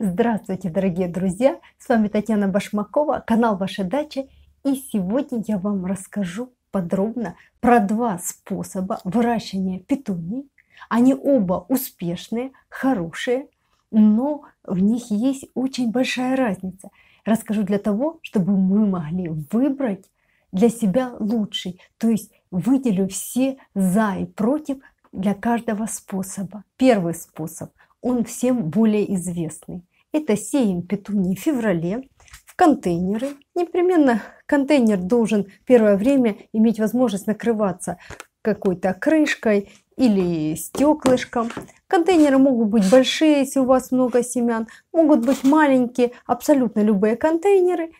Здравствуйте, дорогие друзья! С вами Татьяна Башмакова, канал Ваша дача. И сегодня я вам расскажу подробно про два способа выращивания петуний. Они оба успешные, хорошие, но в них есть очень большая разница. Расскажу для того, чтобы мы могли выбрать для себя лучший, то есть выделю все за и против для каждого способа. Первый способ, он всем более известный. Это сеем петунии в феврале в контейнеры. Непременно контейнер должен первое время иметь возможность накрываться какой-то крышкой или стеклышком. Контейнеры могут быть большие, если у вас много семян, могут быть маленькие, абсолютно любые контейнеры.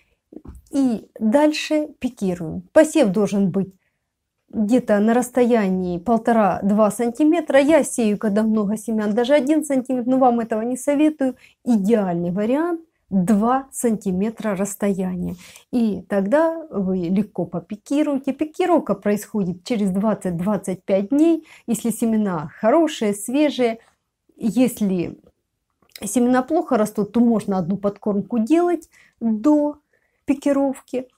И дальше пикируем. Посев должен быть где-то на расстоянии 1,5-2 сантиметра. Я сею, когда много семян, даже 1 сантиметр, но ну, вам этого не советую. Идеальный вариант 2 сантиметра расстояния. И тогда вы легко попикируете. Пикировка происходит через 20-25 дней, если семена хорошие, свежие. Если семена плохо растут, то можно одну подкормку делать до пикировки –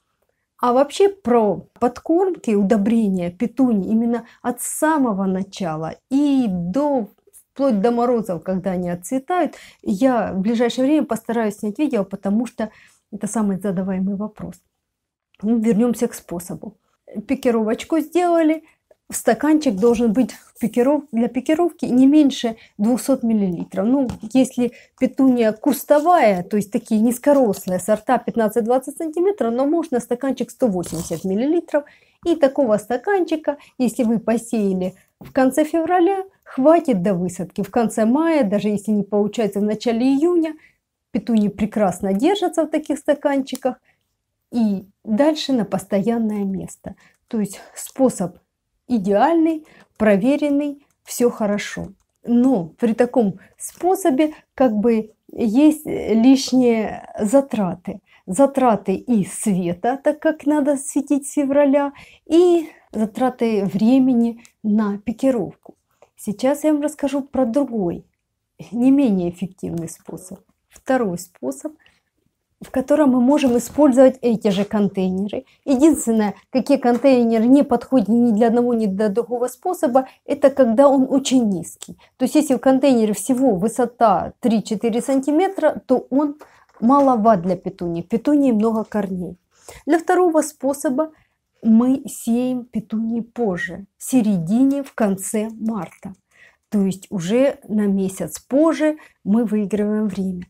а вообще про подкормки, удобрения петуни именно от самого начала и до вплоть до морозов, когда они отцветают, я в ближайшее время постараюсь снять видео, потому что это самый задаваемый вопрос. Ну, вернемся к способу. Пикировочку сделали, в стаканчик должен быть пикиров, для пикировки не меньше 200 миллилитров. Ну, если петуния кустовая, то есть такие низкорослые сорта 15-20 сантиметров, но можно стаканчик 180 миллилитров. И такого стаканчика, если вы посеяли в конце февраля, хватит до высадки. В конце мая, даже если не получается в начале июня, петуни прекрасно держатся в таких стаканчиках. И дальше на постоянное место. То есть способ идеальный, проверенный, все хорошо. Но при таком способе как бы есть лишние затраты. Затраты и света, так как надо светить февраля, и затраты времени на пикировку. Сейчас я вам расскажу про другой, не менее эффективный способ. Второй способ – в котором мы можем использовать эти же контейнеры. Единственное, какие контейнеры не подходят ни для одного, ни для другого способа, это когда он очень низкий. То есть если в контейнере всего высота 3-4 сантиметра, то он маловат для петунии. Петунии много корней. Для второго способа мы сеем петунии позже, в середине, в конце марта. То есть уже на месяц позже мы выигрываем время.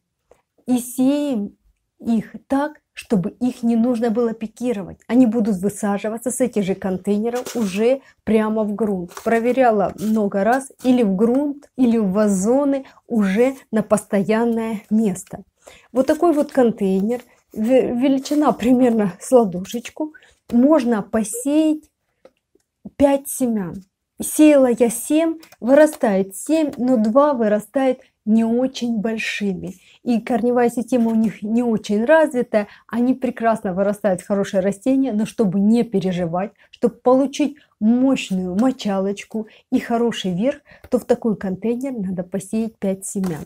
И сеем их так, чтобы их не нужно было пикировать. Они будут высаживаться с этих же контейнеров уже прямо в грунт. Проверяла много раз или в грунт, или в вазоны уже на постоянное место. Вот такой вот контейнер, величина примерно с ладошечку, можно посеять 5 семян. Сеяла я 7, вырастает 7, но 2 вырастает не очень большими. И корневая система у них не очень развитая. Они прекрасно вырастают в хорошее растение, но чтобы не переживать, чтобы получить мощную мочалочку и хороший верх, то в такой контейнер надо посеять 5 семян.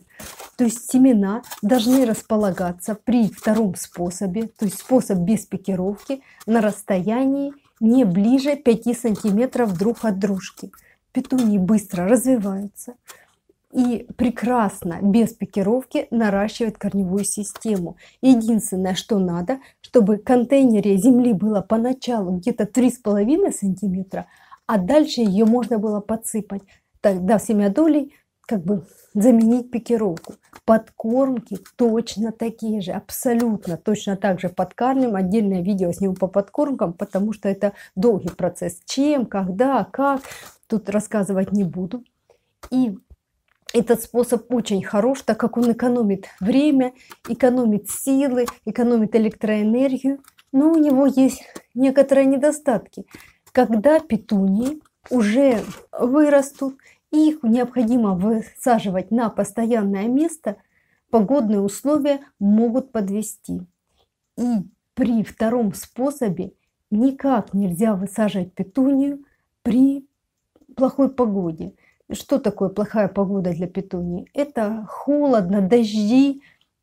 То есть семена должны располагаться при втором способе, то есть способ без пикировки, на расстоянии не ближе 5 сантиметров друг от дружки. Петунии быстро развиваются, и прекрасно без пикировки наращивает корневую систему. Единственное, что надо, чтобы в контейнере земли было поначалу где-то 3,5 сантиметра, а дальше ее можно было подсыпать. Тогда семя долей как бы заменить пикировку. Подкормки точно такие же, абсолютно точно так же подкармливаем. Отдельное видео с ним по подкормкам, потому что это долгий процесс. Чем, когда, как, тут рассказывать не буду. И этот способ очень хорош, так как он экономит время, экономит силы, экономит электроэнергию, но у него есть некоторые недостатки. Когда петунии уже вырастут, их необходимо высаживать на постоянное место, погодные условия могут подвести. И при втором способе никак нельзя высаживать петунию при плохой погоде – что такое плохая погода для петуний? Это холодно, дожди,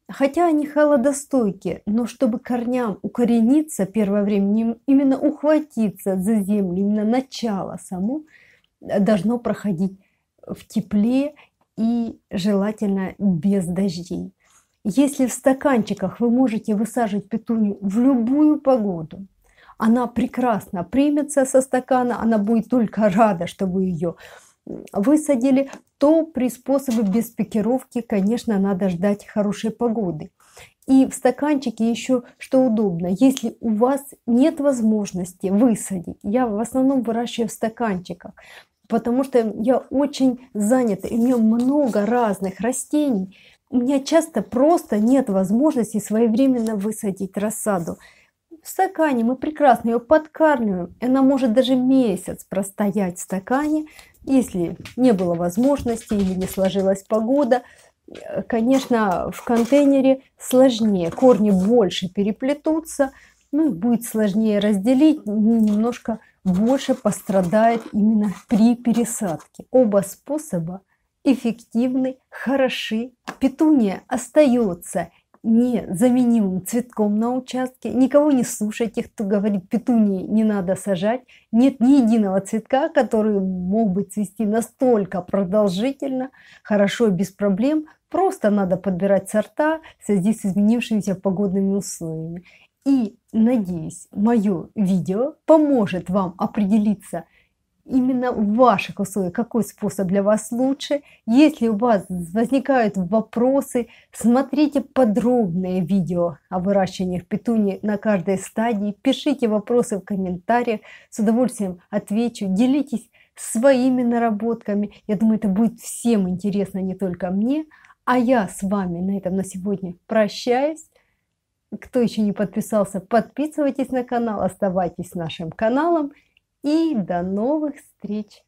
хотя они холодостойкие, но чтобы корням укорениться первое время, именно ухватиться за землю, именно начало само э, должно проходить в тепле и желательно без дождей. Если в стаканчиках вы можете высаживать петунью в любую погоду, она прекрасно примется со стакана, она будет только рада, что вы ее высадили, то приспособы без пикировки, конечно, надо ждать хорошей погоды. И в стаканчике еще что удобно, если у вас нет возможности высадить, я в основном выращиваю в стаканчиках, потому что я очень занята, и у меня много разных растений. У меня часто просто нет возможности своевременно высадить рассаду. В стакане мы прекрасно ее подкармливаем, она может даже месяц простоять в стакане, если не было возможности или не сложилась погода, э, конечно, в контейнере сложнее, корни больше переплетутся, ну и будет сложнее разделить, ну, немножко больше пострадает именно при пересадке. Оба способа эффективны, хороши. Петуния остается незаменимым цветком на участке. Никого не слушайте, тех, кто говорит, петунии не надо сажать. Нет ни единого цветка, который мог бы цвести настолько продолжительно, хорошо, без проблем. Просто надо подбирать сорта в связи с изменившимися погодными условиями. И, надеюсь, мое видео поможет вам определиться именно ваших условий, какой способ для вас лучше. Если у вас возникают вопросы, смотрите подробное видео о выращивании в петуне на каждой стадии, пишите вопросы в комментариях, с удовольствием отвечу, делитесь своими наработками. Я думаю, это будет всем интересно, не только мне. А я с вами на этом на сегодня прощаюсь. Кто еще не подписался, подписывайтесь на канал, оставайтесь нашим каналом и до новых встреч!